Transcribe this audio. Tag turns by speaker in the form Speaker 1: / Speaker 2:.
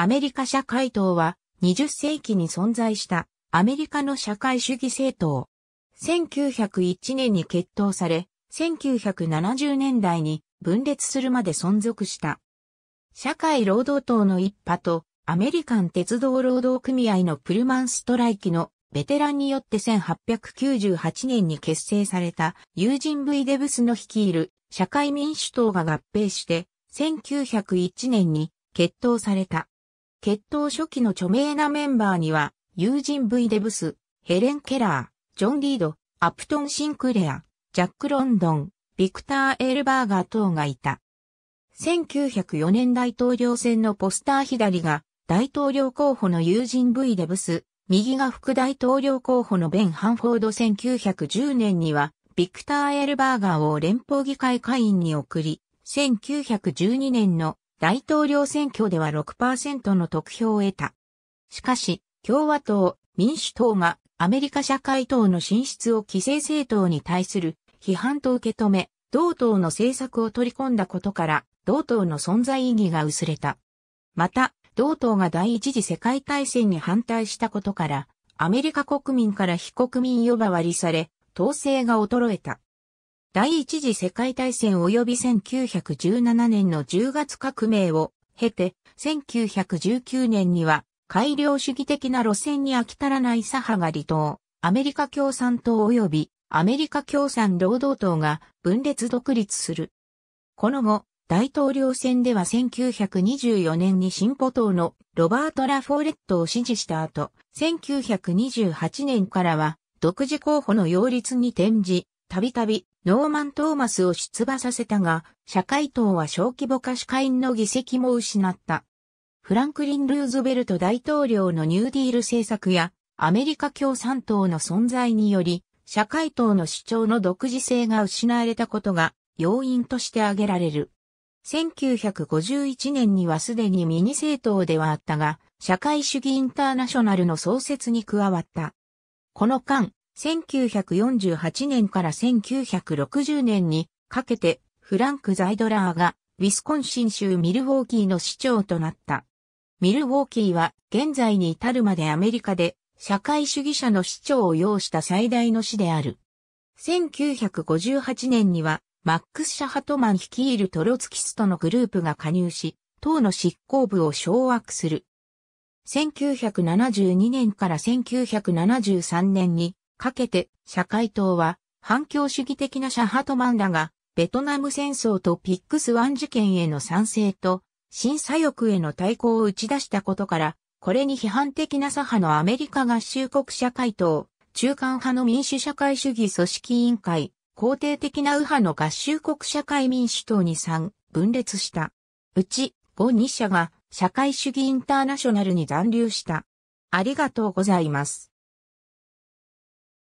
Speaker 1: アメリカ社会党は20世紀に存在したアメリカの社会主義政党。1901年に決闘され、1970年代に分裂するまで存続した。社会労働党の一派とアメリカン鉄道労働組合のプルマンストライキのベテランによって1898年に結成されたユージン・ブイ・デブスの率いる社会民主党が合併して1901年に決闘された。決闘初期の著名なメンバーには、友人 V・ デブス、ヘレン・ケラー、ジョン・リード、アプトン・シンクレア、ジャック・ロンドン、ビクター・エルバーガー等がいた。1904年大統領選のポスター左が大統領候補の友人 V デブス、右が副大統領候補のベン・ハンフォード1910年にはビクター・エルバーガーを連邦議会会員に送り、1912年の大統領選挙では6%の得票を得た。しかし、共和党、民主党がアメリカ社会党の進出を規制政党に対する批判と受け止め、同党の政策を取り込んだことから、同党の存在意義が薄れた。また、同党が第一次世界大戦に反対したことから、アメリカ国民から非国民呼ばわりされ、統制が衰えた。第一次世界大戦及び1917年の10月革命を経て、1919年には改良主義的な路線に飽き足らない左派が離党、アメリカ共産党及びアメリカ共産労働党が分裂独立する。この後、大統領選では1924年に進歩党のロバート・ラフォーレットを支持した後、1928年からは独自候補の擁立に転じ、たびたびノーマン・トーマスを出馬させたが、社会党は小規模化主会の議席も失った。フランクリン・ルーズベルト大統領のニューディール政策や、アメリカ共産党の存在により、社会党の主張の独自性が失われたことが要因として挙げられる。1951年にはすでにミニ政党ではあったが、社会主義インターナショナルの創設に加わった。この間、1948年から1960年にかけてフランク・ザイドラーがウィスコンシン州ミルウォーキーの市長となった。ミルウォーキーは現在に至るまでアメリカで社会主義者の市長を要した最大の市である。1958年にはマックス・シャハトマン率いるトロツキストのグループが加入し、党の執行部を掌握する。1972年から1973年にかけて、社会党は、反共主義的なシャハトマンだが、ベトナム戦争とピックスワン事件への賛成と、審査欲への対抗を打ち出したことから、これに批判的な左派のアメリカ合衆国社会党、中間派の民主社会主義組織委員会、肯定的な右派の合衆国社会民主党に3、分裂した。うち、5、2社が社会主義インターナショナルに残留した。ありがとうございます。